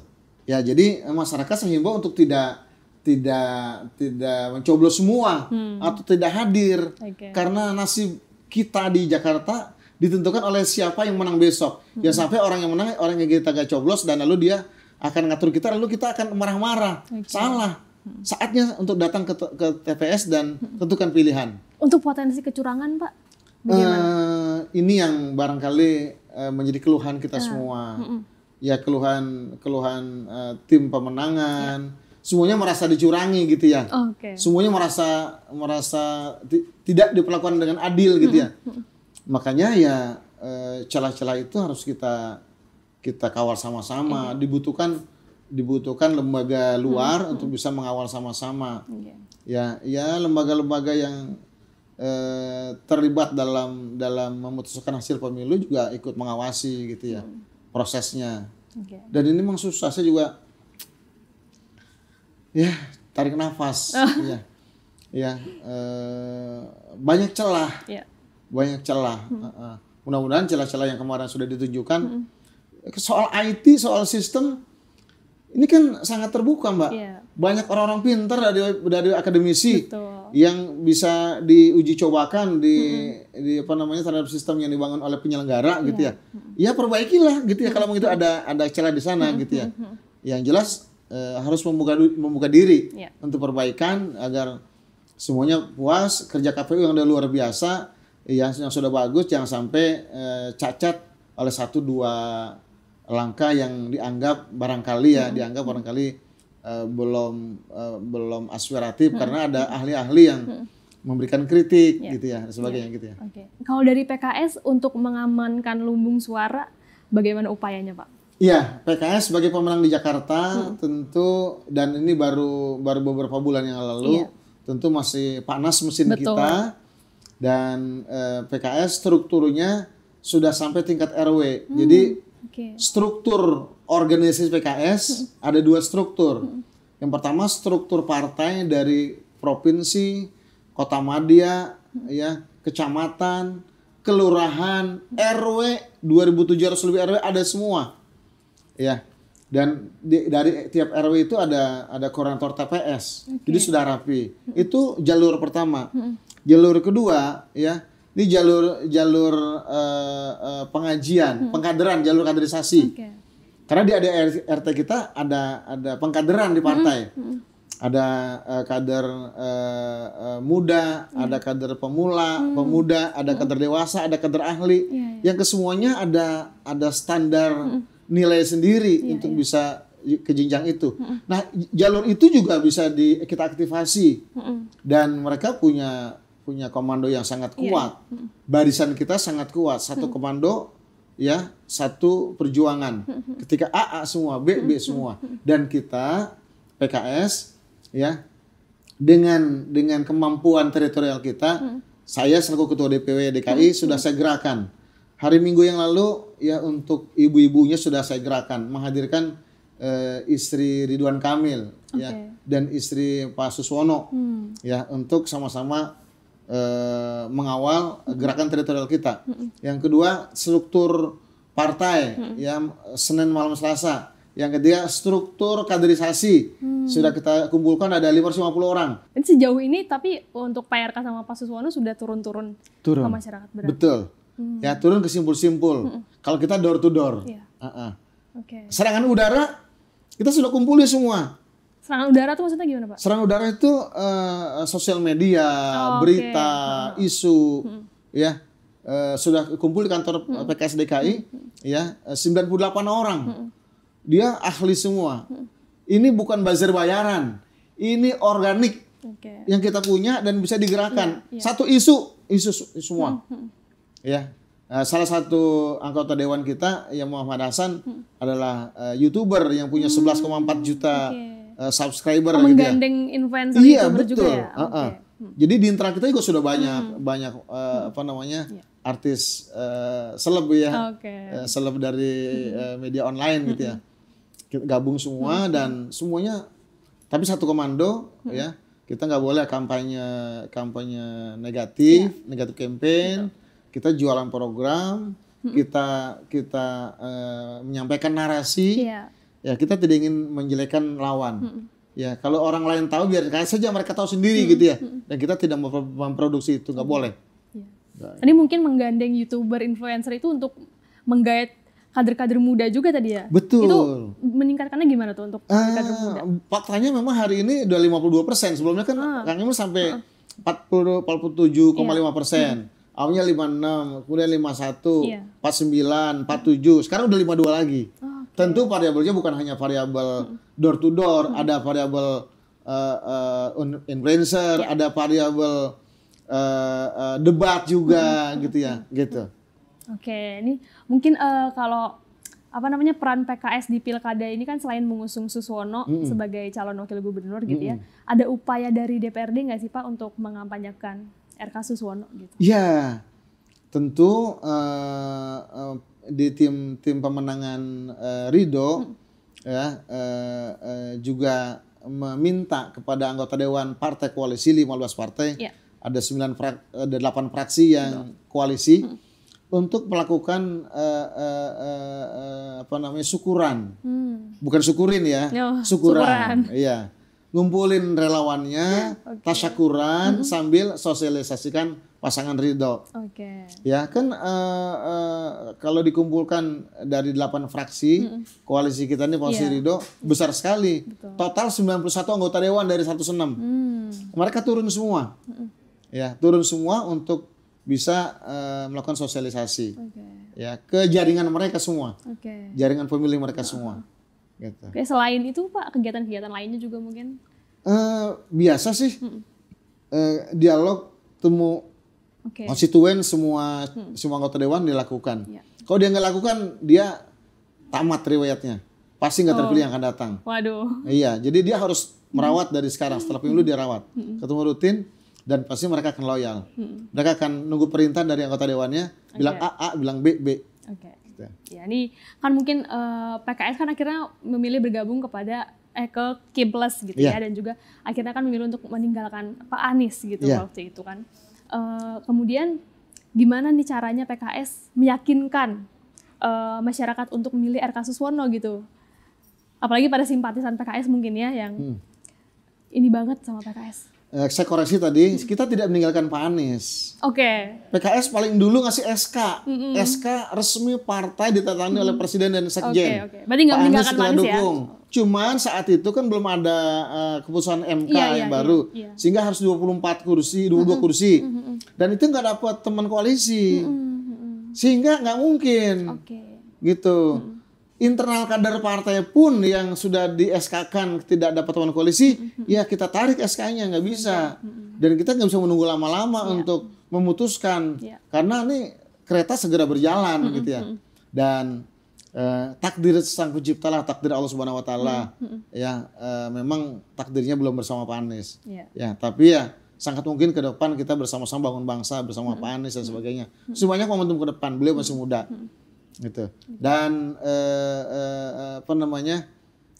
ya jadi eh, masyarakat saya himbau untuk tidak tidak tidak mencoblos semua hmm. atau tidak hadir okay. karena nasib kita di Jakarta ditentukan oleh siapa yang menang besok. Ya, hmm. Ya sampai orang yang menang orang yang kita gak coblos dan lalu dia akan ngatur kita lalu kita akan marah-marah. Okay. Salah. Saatnya untuk datang ke, ke TPS dan hmm. tentukan pilihan. Untuk potensi kecurangan, Pak? Uh, ini yang barangkali uh, menjadi keluhan kita uh. semua. uh-uh. Ya keluhan keluhan uh, tim pemenangan. Yeah semuanya merasa dicurangi gitu ya. Okay. Semuanya merasa merasa tidak diperlakukan dengan adil gitu ya. Makanya ya celah-celah itu harus kita kita kawal sama-sama. Mm -hmm. Dibutuhkan dibutuhkan lembaga luar mm -hmm. untuk bisa mengawal sama-sama. Yeah. Ya, ya lembaga-lembaga yang eh, terlibat dalam dalam memutuskan hasil pemilu juga ikut mengawasi gitu ya mm. prosesnya. Okay. Iya. Dan ini memang susah saya juga ya tarik nafas [LAUGHS] ya. Ya, eh, banyak celah. Yeah. Banyak celah. Mm. Uh -uh. Mudah-mudahan celah-celah yang kemarin sudah ditunjukkan mm soal IT, soal sistem ini kan sangat terbuka, Mbak. Yeah. Banyak orang-orang pintar dari dari akademisi Betul. yang bisa diuji cobakan di mm-hmm. di apa namanya terhadap sistem yang dibangun oleh penyelenggara yeah. gitu ya. Ya perbaikilah gitu ya mm-hmm. kalau begitu ada ada celah di sana mm-hmm. gitu ya. Yang jelas eh, harus membuka membuka diri yeah. untuk perbaikan agar semuanya puas kerja KPU yang udah luar biasa yang, yang sudah bagus jangan sampai eh, cacat oleh satu dua langkah yang dianggap barangkali ya hmm. dianggap barangkali uh, belum uh, belum aspiratif hmm. karena ada ahli-ahli yang hmm. memberikan kritik yeah. gitu ya dan sebagainya yeah. gitu ya. Oke. Okay. Kalau dari PKS untuk mengamankan lumbung suara bagaimana upayanya, Pak? Iya, PKS sebagai pemenang di Jakarta hmm. tentu dan ini baru baru beberapa bulan yang lalu iya. tentu masih panas mesin Betul. kita dan eh, PKS strukturnya sudah sampai tingkat RW. Hmm. Jadi Okay. Struktur organisasi PKS hmm. ada dua struktur. Hmm. Yang pertama struktur partai dari provinsi, kota madya, hmm. ya, kecamatan, kelurahan, hmm. RW 2.700 lebih RW ada semua. Ya. Dan di, dari tiap RW itu ada ada koordinator TPS. Okay. Jadi sudah rapi. Hmm. Itu jalur pertama. Hmm. Jalur kedua ya ini jalur jalur uh, uh, pengajian, hmm. pengkaderan, jalur kaderisasi. Okay. Karena di ada RT kita ada ada pengkaderan di hmm, partai. Hmm. Hmm. Ada uh, kader uh, uh, muda, hmm. ada kader pemula, hmm. pemuda, ada hmm. kader dewasa, ada kader ahli. Yeah, yeah. Yang kesemuanya ada ada standar hmm. nilai sendiri yeah, untuk yeah. bisa ke jenjang itu. -hmm. hmm. Nah, jalur itu juga bisa di, kita aktivasi hmm, -hmm. dan mereka punya punya komando yang sangat iya, kuat. Yeah. Barisan kita sangat kuat. Satu komando ya, satu perjuangan. Ketika AA semua, B B semua. Dan kita PKS ya dengan dengan kemampuan teritorial kita, mm. saya selaku ketua DPW DKI sudah saya gerakan. Hari Minggu yang lalu ya untuk ibu-ibunya sudah saya gerakan menghadirkan uh, istri Ridwan Kamil okay. ya dan istri Pak Suswono hmm. ya untuk sama-sama e, mengawal gerakan teritorial kita. Yang kedua struktur partai hmm. yang Senin malam Selasa. Yang ketiga struktur kaderisasi hmm. sudah kita kumpulkan ada 550 orang. Dan sejauh ini tapi untuk PRK sama Pak Suswono sudah turun-turun turun. ke masyarakat berarti. Betul. Hmm. Ya turun ke simpul-simpul. Hmm. Kalau kita door to door. Yeah. Iya. Uh -uh. Okay. Serangan udara kita sudah kumpulin semua. Serangan udara tuh maksudnya gimana, Pak? Serangan udara itu uh, sosial media, oh, berita, okay. Hmm. isu, hmm. ya. Uh, sudah kumpul di kantor hmm. Eh, PKS DKI, hmm. ya, 98 orang. Hmm. Dia ahli semua. Hmm. Ini bukan buzzer bayaran. Ini organik okay. yang kita punya dan bisa digerakkan. Yeah, yeah. Satu isu, isu semua. Hmm. hmm. Ya. Uh, salah satu anggota dewan kita yang Muhammad Hasan hmm. adalah uh, YouTuber yang punya hmm. 11,4 juta okay Eh, subscriber oh, menggandeng gitu ya. influencer iya, betul. juga ya. Uh Hmm. Jadi di Intra kita juga sudah banyak hmm. banyak uh, hmm. apa namanya yeah. artis uh, seleb ya, okay. uh, seleb dari hmm. uh, media online gitu ya, hmm. kita gabung semua hmm. dan semuanya tapi satu komando hmm. ya kita nggak boleh kampanye kampanye negatif yeah. negatif campaign Betul. kita jualan program hmm. kita kita uh, menyampaikan narasi yeah Ya kita tidak ingin menjelekan lawan. Hmm. Ya kalau orang lain tahu biar kayak saja mereka tahu sendiri hmm. gitu ya. Hmm. Dan kita tidak memproduksi itu nggak hmm. boleh. Ya. ini mungkin menggandeng youtuber influencer itu untuk menggait kader-kader muda juga tadi ya. Betul. Itu meningkatkannya gimana tuh untuk ah, kader muda? Faktanya memang hari ini udah 52 persen. Sebelumnya kan ah. Kang Emil sampai ah. 47,5 yeah. persen. Hmm. Awalnya 56, kemudian 51, ya. 49, 47. Sekarang udah 52 lagi. Ah tentu variabelnya bukan hanya variabel door to door, hmm. ada variabel uh, uh, influencer, yeah. ada variabel uh, uh, debat juga hmm. gitu ya, hmm. gitu. Oke, okay. ini mungkin uh, kalau apa namanya peran PKS di pilkada ini kan selain mengusung Suswono mm -hmm. sebagai calon wakil gubernur gitu mm -hmm. ya, ada upaya dari DPRD nggak sih Pak untuk mengampanyakan RK Suswono gitu? Ya, tentu uh, uh, di tim tim pemenangan uh, Rido hmm. ya uh, uh, juga meminta kepada anggota dewan partai koalisi 15 partai yeah. ada 9 frak, ada 8 fraksi yang koalisi hmm. untuk melakukan uh, uh, uh, uh, apa namanya syukuran. Hmm. Bukan syukurin ya, no, syukuran. syukuran. Iya. Ngumpulin relawannya, yeah, okay. tasyakuran hmm. sambil sosialisasikan pasangan ridho. Oke. Okay. Ya kan uh, uh, kalau dikumpulkan dari delapan fraksi mm koalisi kita ini koalisi yeah. ridho besar sekali. Betul. Total 91 anggota dewan dari 106. Mm. Mereka turun semua. Mm. Ya, turun semua untuk bisa uh, melakukan sosialisasi. Okay. Ya, ke jaringan mereka semua. Okay. Jaringan pemilih mereka oh. semua. Gitu. Oke, selain itu Pak, kegiatan-kegiatan lainnya juga mungkin? Uh, biasa sih. Mm. Uh, dialog temu Okay. Konstituen semua hmm. semua anggota dewan dilakukan. Yeah. Kalau dia nggak lakukan, dia tamat riwayatnya. Pasti nggak oh. terpilih oh. yang akan datang. Waduh. Iya, jadi dia harus merawat hmm. dari sekarang. Setelah pemilu dia rawat, hmm. ketemu rutin dan pasti mereka akan loyal. Hmm. Mereka akan nunggu perintah dari anggota dewannya, okay. bilang A A, bilang B B. Oke. Okay. Gitu. Ya, ini kan mungkin uh, eh, PKS kan akhirnya memilih bergabung kepada eh ke Kim gitu yeah. ya dan juga akhirnya kan memilih untuk meninggalkan Pak Anies gitu yeah. waktu itu kan. Eh, kemudian gimana nih caranya PKS meyakinkan uh, masyarakat untuk memilih RK Suswono gitu? Apalagi pada simpatisan PKS mungkin ya yang hmm. ini banget sama PKS. Eh, saya koreksi tadi, kita tidak meninggalkan Pak Anies. Oke. Okay. PKS paling dulu ngasih SK. Mm SK resmi partai ditatangani mm oleh Presiden dan Sekjen. Oke, okay, oke. Okay. Berarti nggak meninggalkan Anies. Pak Anies ya? Dukung. Cuman saat itu kan belum ada uh, keputusan MK yeah, yang iya, baru, yeah, yeah. sehingga harus 24 kursi, 22 mm -hmm. kursi, mm -hmm. dan itu nggak dapat teman koalisi, mm -hmm. sehingga nggak mungkin, okay. gitu. Mm -hmm. Internal kader partai pun yang sudah di SK-kan tidak dapat teman koalisi, mm -hmm. ya kita tarik SK-nya nggak bisa, mm -hmm. dan kita nggak bisa menunggu lama-lama yeah. untuk memutuskan, yeah. karena nih kereta segera berjalan, mm -hmm. gitu ya, dan Uh, takdir sang pencipta lah takdir Allah Subhanahu wa taala hmm. hmm. ya uh, memang takdirnya belum bersama Pak Anies yeah. ya tapi ya sangat mungkin ke depan kita bersama-sama bangun bangsa bersama hmm. Pak Anies dan hmm. sebagainya hmm. semuanya momentum ke depan beliau masih muda hmm. gitu dan uh, uh, apa namanya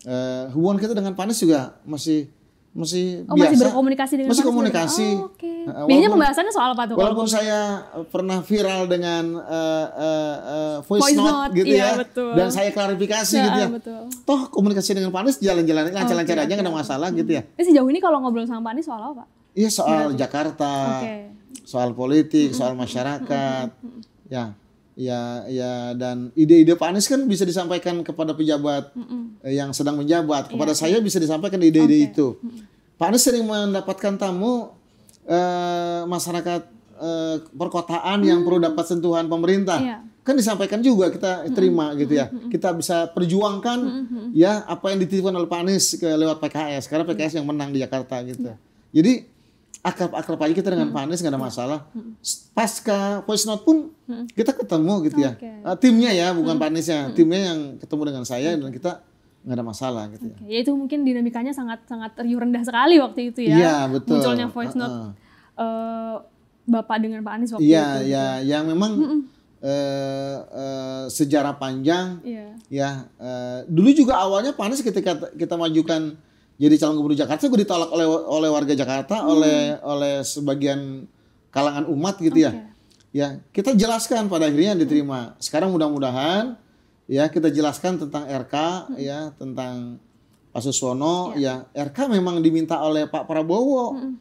uh, hubungan kita dengan Pak Anies juga masih masih oh, biasa. masih berkomunikasi dengan masih komunikasi. Oh, okay. Eh, eh, Biasanya pembahasannya soal apa tuh? Walaupun saya eh, pernah viral dengan uh, uh, uh, voice, voice note, note gitu iya, ya, betul. dan saya klarifikasi ya, gitu ya. Betul. Toh komunikasi dengan panis Anies jalan-jalan lancar-lancar okay, aja nggak okay. ada masalah gitu ya. Ini hmm. sejauh ini kalau ngobrol sama panis soal apa? Iya soal Berarti. Jakarta, okay. soal politik, hmm, soal hmm, masyarakat, -hmm. ya ya ya dan ide-ide Pak Anies kan bisa disampaikan kepada pejabat mm -mm. yang sedang menjabat iya, kepada yeah. saya bisa disampaikan ide-ide okay. itu Pak Anies sering mendapatkan tamu eh, masyarakat eh, perkotaan mm. yang perlu dapat sentuhan pemerintah yeah. kan disampaikan juga kita terima mm gitu ya kita bisa perjuangkan mm ya apa yang dititipkan oleh Pak Anies ke lewat PKS karena PKS mm yang menang di Jakarta gitu iya. jadi akrab-akrab aja kita dengan hmm. Pak nggak ada hmm. masalah. Hmm. Pasca voice note pun hmm. kita ketemu gitu ya. Uh, timnya ya, bukan hmm. Pak hmm. timnya yang ketemu dengan saya hmm. dan kita nggak ada masalah gitu okay. ya. Ya itu mungkin dinamikanya sangat sangat riuh rendah sekali waktu itu ya. Iya, betul. Munculnya voice note uh -uh. Uh, Bapak dengan Pak Anies waktu ya, itu. Iya, iya, yang memang hmm. Uh, uh, sejarah panjang yeah. ya. Uh, dulu juga awalnya Pak ketika kita majukan jadi calon gubernur Jakarta gue ditolak oleh oleh warga Jakarta hmm. oleh oleh sebagian kalangan umat gitu okay. ya ya kita jelaskan pada akhirnya diterima sekarang mudah-mudahan ya kita jelaskan tentang RK hmm. ya tentang Pak Suswono iya. ya. ya RK memang diminta oleh Pak Prabowo hmm.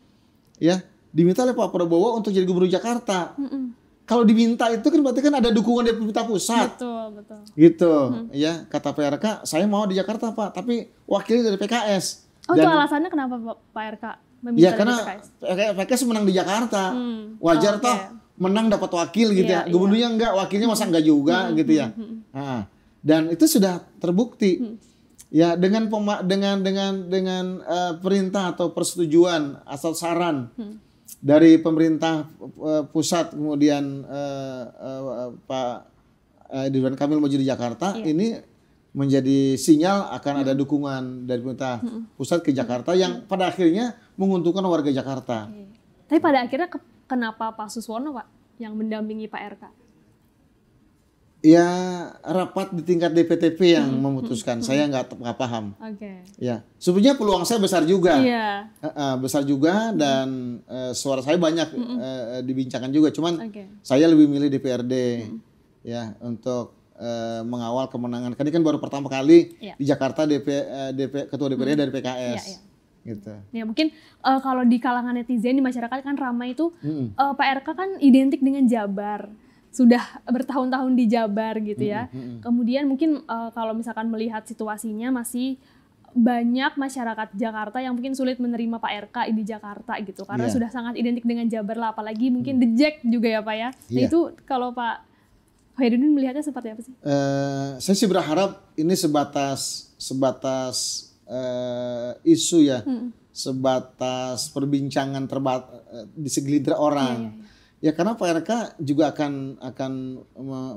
ya diminta oleh Pak Prabowo untuk jadi gubernur Jakarta hmm. kalau diminta itu kan berarti kan ada dukungan dari pemerintah pusat betul betul gitu hmm. ya kata PRK saya mau di Jakarta Pak tapi wakilnya dari PKS Oh Dan, itu alasannya kenapa Pak RK memilih ya, karena PKS? PKS menang di Jakarta. Hmm. Wajar oh, okay. toh menang dapat wakil gitu yeah, ya. Gubernurnya yeah. enggak, wakilnya masa enggak juga hmm. gitu ya. Hmm, hmm. Nah, dan itu sudah terbukti. Hmm. Ya dengan pema dengan dengan dengan uh, perintah atau persetujuan asal saran hmm. dari pemerintah uh, pusat kemudian uh, uh, Pak Ridwan Kamil mau jadi Jakarta yeah. ini menjadi sinyal akan ada dukungan dari pemerintah pusat ke Jakarta yang pada akhirnya menguntungkan warga Jakarta. Tapi pada akhirnya kenapa Pak Suswono Pak yang mendampingi Pak RK? Ya rapat di tingkat DPTP yang memutuskan. Saya nggak nggak paham. Oke. Okay. Ya sebenarnya peluang saya besar juga, yeah. Iya. uh, besar juga dan uh, suara saya banyak uh, dibincangkan juga. Cuman okay. saya lebih milih DPRD ya untuk Eh, mengawal kemenangan. Kali kan baru pertama kali ya. di Jakarta DP, eh, DP ketua DPD hmm. dari PKS. Ya, ya. Gitu. Ya mungkin uh, kalau di kalangan netizen di masyarakat kan ramai itu hmm. uh, PRK kan identik dengan Jabar sudah bertahun-tahun di Jabar gitu ya. mm hmm, Kemudian mungkin uh, kalau misalkan melihat situasinya masih banyak masyarakat Jakarta yang mungkin sulit menerima Pak RK di Jakarta gitu karena yeah. sudah sangat identik dengan Jabar lah apalagi mungkin hmm. The Jack juga ya Pak ya. Nah itu kalau Pak Hoirudin melihatnya seperti apa sih? Uh, saya sih berharap ini sebatas sebatas uh, isu ya, hmm. sebatas perbincangan terbat uh, eh, di segelintir orang. Yeah, yeah, yeah. Ya karena RK juga akan akan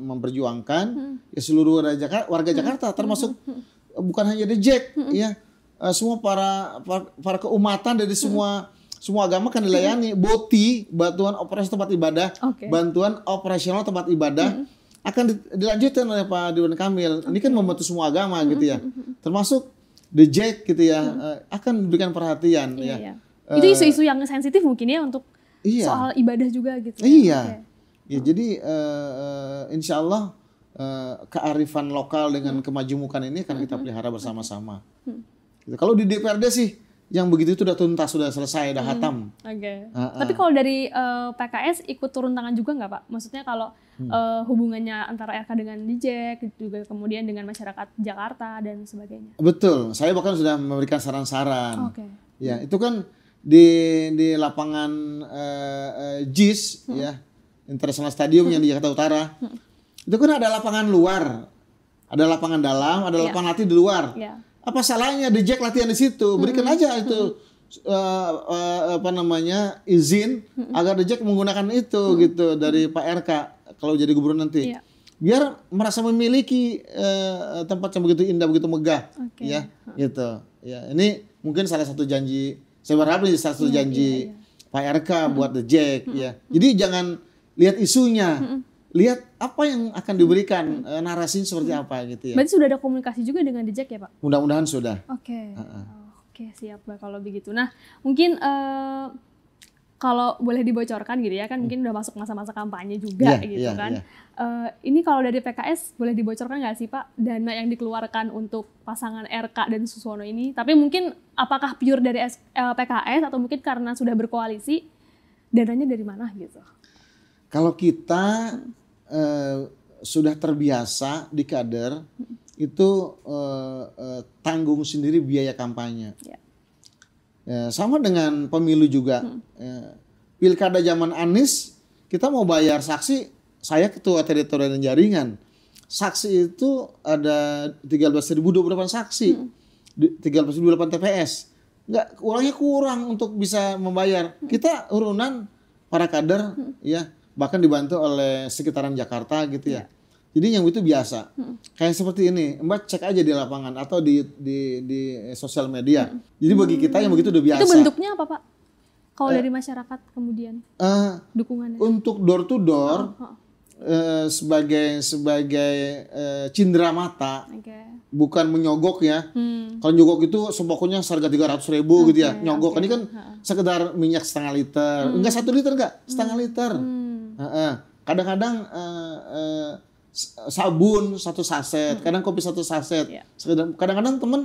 memperjuangkan hmm. ya seluruh warga Jakarta, warga hmm. hmm. termasuk hmm. hmm. bukan hanya di Jack hmm. ya semua para, para para keumatan dari semua hmm semua agama kan dilayani. Hmm. Boti, bantuan operasional tempat ibadah, okay. bantuan operasional tempat ibadah, -hmm akan dilanjutkan oleh Pak Dewan Kamil. Okay. Ini kan membantu semua agama gitu mm-hmm, ya. Mm-hmm. Termasuk the Jack gitu ya hmm. akan diberikan perhatian iya, ya. Iya. Eh, itu isu-isu yang sensitif mungkin ya untuk iya. soal ibadah juga gitu. Ya. Iya. Okay. Ya, hmm. jadi uh, insya Allah uh, kearifan lokal dengan hmm. kemajemukan ini akan kita mm-hmm. pelihara bersama-sama. Hmm. Kalau di DPRD sih yang begitu itu udah tuntas, sudah selesai, udah hmm, hatam. Oke. Okay. Ah, ah. Tapi kalau dari uh, eh, PKS ikut turun tangan juga nggak Pak? Maksudnya kalau hmm. uh, hubungannya antara RK dengan DJ, juga kemudian dengan masyarakat Jakarta dan sebagainya. Betul, saya bahkan sudah memberikan saran-saran. Oke. Okay. Ya, itu kan di di lapangan uh, uh, JIS hmm. ya, International Stadium yang di Jakarta Utara. Hmm. Itu kan ada lapangan luar, ada lapangan dalam, ada yeah. lapangan latih di luar. Yeah apa salahnya The Jack latihan di situ? Berikan aja itu uh, uh, apa namanya izin agar The Jack menggunakan itu gitu dari Pak RK kalau jadi gubernur nanti. Iya. Biar merasa memiliki uh, tempat yang begitu indah, begitu megah, okay. ya, gitu. Ya, ini mungkin salah satu janji. Saya berharap ini salah satu iya, janji iya, Pak RK buat The Jack, ya. Jadi jangan lihat isunya lihat apa yang akan diberikan hmm. Eh, narasinya seperti hmm. apa gitu ya. Berarti sudah ada komunikasi juga dengan Dejak ya Pak? Mudah-mudahan sudah. Oke. Okay. Uh -uh. Oke okay, siap Pak kalau begitu. Nah mungkin uh, kalau boleh dibocorkan gitu ya kan hmm. mungkin udah masuk masa-masa kampanye juga yeah, gitu yeah, kan. Yeah. Iya. Uh, ini kalau dari PKS boleh dibocorkan nggak sih Pak dana yang dikeluarkan untuk pasangan RK dan Suswono ini? Tapi mungkin apakah pure dari PKS eh, atau mungkin karena sudah berkoalisi dananya dari mana gitu? Kalau kita hmm. Eh, sudah terbiasa di kader itu uh, uh, tanggung sendiri biaya kampanye. Ya. Ya, sama dengan pemilu juga. Hmm. Ya, pilkada zaman Anies kita mau bayar saksi, saya ketua teritorial dan jaringan. Saksi itu ada 13.028 saksi. Hmm. 13.028 TPS. Enggak, orangnya kurang untuk bisa membayar. Hmm. Kita urunan para kader hmm. ya bahkan dibantu oleh sekitaran Jakarta gitu ya. Yeah. Jadi yang itu biasa. Hmm. Kayak seperti ini, Mbak cek aja di lapangan atau di di di sosial media. Hmm. Jadi bagi kita yang begitu udah biasa. Itu bentuknya apa, Pak? Kalau eh, dari masyarakat kemudian eh, dukungannya. Untuk door to door oh, oh. Eh, sebagai sebagai eh, cindera mata. Okay. Bukan menyogok ya. Hmm. Kalau nyogok itu sepokoknya harga 300 ribu okay, gitu ya. Nyogok okay. ini kan sekedar minyak setengah liter. Hmm. Enggak satu liter enggak, setengah hmm. liter. Hmm Kadang-kadang uh, uh, sabun satu saset, hmm. kadang kopi satu saset. Yeah. Iya. Kadang-kadang temen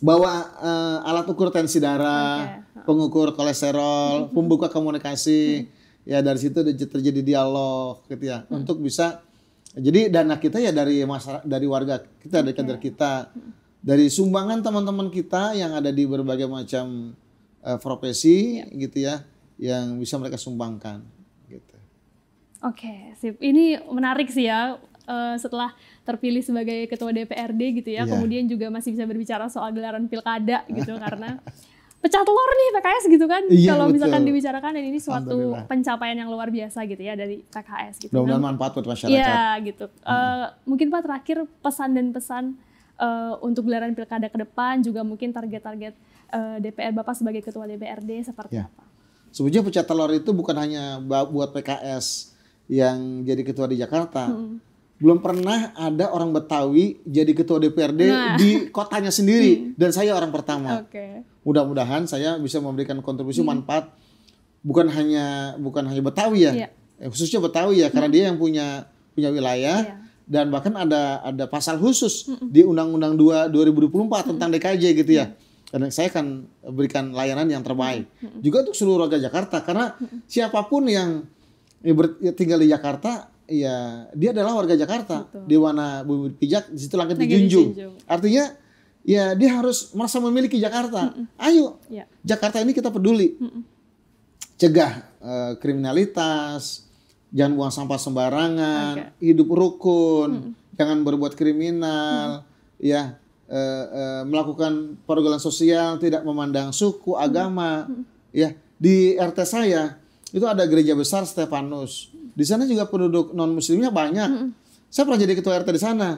bawa uh, alat ukur tensi darah, okay. pengukur kolesterol, pembuka komunikasi. Hmm. Ya dari situ terjadi dialog gitu ya hmm. untuk bisa jadi dana kita ya dari masyarakat, dari warga kita, dari kader kita, dari sumbangan teman-teman kita yang ada di berbagai macam uh, profesi yeah. gitu ya yang bisa mereka sumbangkan. Oke, sip. Ini menarik sih ya. Eh, setelah terpilih sebagai ketua DPRD gitu ya, yeah. kemudian juga masih bisa berbicara soal gelaran pilkada gitu [LAUGHS] karena pecah telur nih PKS gitu kan. Yeah, Kalau misalkan dibicarakan dan ini suatu pencapaian yang luar biasa gitu ya dari PKS gitu. Mudah-mudahan manfaat buat masyarakat. Iya gitu. Hmm. Uh, mungkin Pak terakhir pesan dan pesan uh, untuk gelaran pilkada ke depan juga mungkin target-target uh, DPR Bapak sebagai ketua DPRD seperti yeah. apa? Sebenarnya pecah telur itu bukan hanya buat PKS yang jadi ketua di Jakarta hmm. belum pernah ada orang Betawi jadi ketua DPRD nah. di kotanya sendiri hmm. dan saya orang pertama okay. mudah-mudahan saya bisa memberikan kontribusi hmm. manfaat bukan hanya bukan hanya Betawi ya yeah. eh, khususnya Betawi ya hmm. karena dia yang punya punya wilayah yeah. dan bahkan ada ada pasal khusus hmm. di Undang-Undang 2 2024 hmm. tentang DKJ gitu ya hmm dan saya akan berikan layanan yang terbaik -hmm. juga untuk seluruh warga Jakarta karena -hmm. siapapun yang ya, ber, ya tinggal di Jakarta ya dia adalah warga Jakarta Betul. Dewana Bumi Pijak di situ langit dijunjung artinya ya dia harus merasa memiliki Jakarta mm -mm. ayo ya. Jakarta ini kita peduli mm -mm. cegah e, kriminalitas jangan buang sampah sembarangan okay. hidup rukun mm -mm. jangan berbuat kriminal mm -mm. ya uh, uh, melakukan pergaulan sosial tidak memandang suku agama mm -mm. ya di RT saya itu ada gereja besar Stefanus. Di sana juga penduduk non muslimnya banyak. Hmm. Saya pernah jadi ketua RT di sana.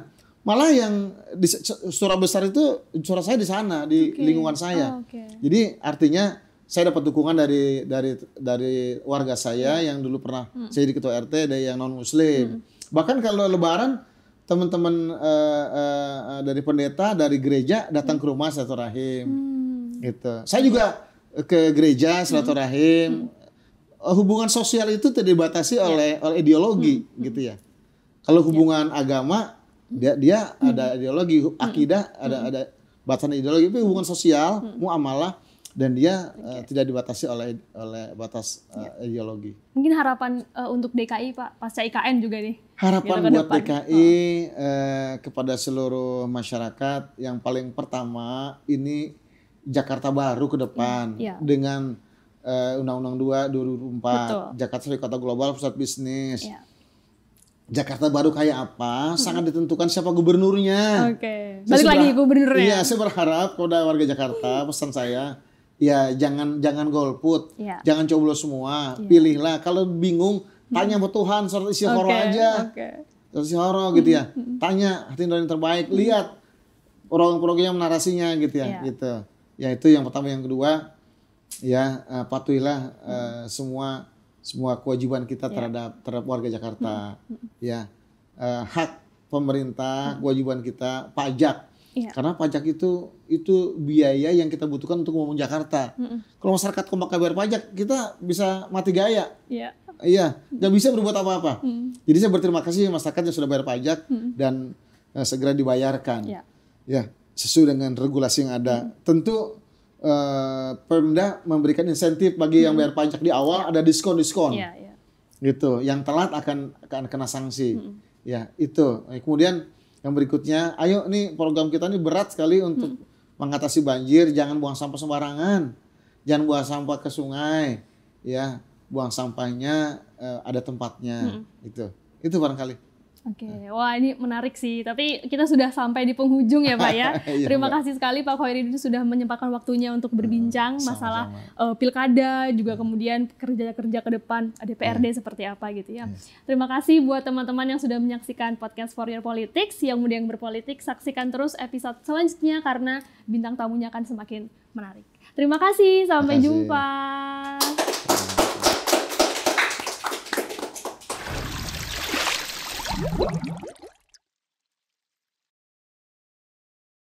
Malah yang di surah besar itu surah saya di sana di okay. lingkungan saya. Oh, ah, okay. Jadi artinya saya dapat dukungan dari dari dari warga saya hmm. yang dulu pernah hmm. saya jadi ketua RT dari yang non muslim. Hmm. Bahkan kalau lebaran teman-teman uh, uh, dari pendeta dari gereja datang hmm. ke rumah satu rahim. Hmm. Gitu. Saya juga ke gereja mm. silaturahim. Hmm Eh, hubungan sosial itu tidak dibatasi ya. oleh oleh ideologi hmm. hmm. gitu ya. Kalau hubungan ya. agama dia dia hmm. ada ideologi, hmm. akidah hmm. ada ada batasan ideologi, tapi hubungan sosial, hmm. muamalah dan dia eh, okay. uh, tidak dibatasi oleh oleh batas uh, ideologi. Mungkin harapan uh, untuk DKI Pak pasca IKN juga nih. Harapan buat depan. DKI oh. uh, kepada seluruh masyarakat yang paling pertama ini Jakarta baru ke depan ya. Ya. dengan Eh, Undang-Undang dua, 2 2004, Betul. Jakarta sebagai kota global pusat bisnis. Ya. Jakarta baru kayak apa sangat ditentukan siapa gubernurnya. Oke. Okay. Balik lagi gubernurnya. Iya, saya berharap kepada warga Jakarta pesan saya ya jangan jangan golput, ya. jangan coblos semua, ya. pilihlah. Kalau bingung hmm. tanya sama Tuhan surat isi okay. horo aja. Okay. Surat isi gitu ya. Hmm. Tanya hati yang terbaik, lihat orang yang narasinya gitu ya, ya. gitu. Ya itu yang pertama, yang kedua ya uh, patuhilah uh, hmm. Eh, semua semua kewajiban kita ya. terhadap yeah. terhadap warga Jakarta hmm. hmm. ya uh, hak pemerintah hmm. kewajiban kita pajak yeah. karena pajak itu itu biaya yang kita butuhkan untuk membangun Jakarta hmm. kalau masyarakat kompak bayar pajak kita bisa mati gaya yeah. iya nggak bisa berbuat apa-apa hmm. jadi saya berterima kasih masyarakat yang sudah bayar pajak hmm. dan uh, segera dibayarkan yeah. ya sesuai dengan regulasi yang ada hmm. tentu uh, eh, Pemda memberikan insentif bagi hmm. yang bayar pajak di awal ada diskon-diskon. Yeah, yeah. Gitu. Yang telat akan akan kena sanksi. Hmm. Ya, itu. Kemudian yang berikutnya, ayo nih program kita ini berat sekali untuk hmm. mengatasi banjir, jangan buang sampah sembarangan. Jangan buang sampah ke sungai. Ya, buang sampahnya eh, ada tempatnya hmm. gitu. Itu barangkali. Oke, okay. wah ini menarik sih. Tapi kita sudah sampai di penghujung ya Pak ya. [LAUGHS] iya, Terima Mbak. kasih sekali Pak Khairuddin sudah menyempatkan waktunya untuk berbincang hmm, masalah Uh, pilkada, juga kemudian kerja-kerja ke depan DPRD eh, yeah. seperti apa gitu ya. Yes. Terima kasih buat teman-teman yang sudah menyaksikan podcast For Your Politics. Yang mudah yang berpolitik, saksikan terus episode selanjutnya karena bintang tamunya akan semakin menarik. Terima kasih, sampai Terima kasih. jumpa.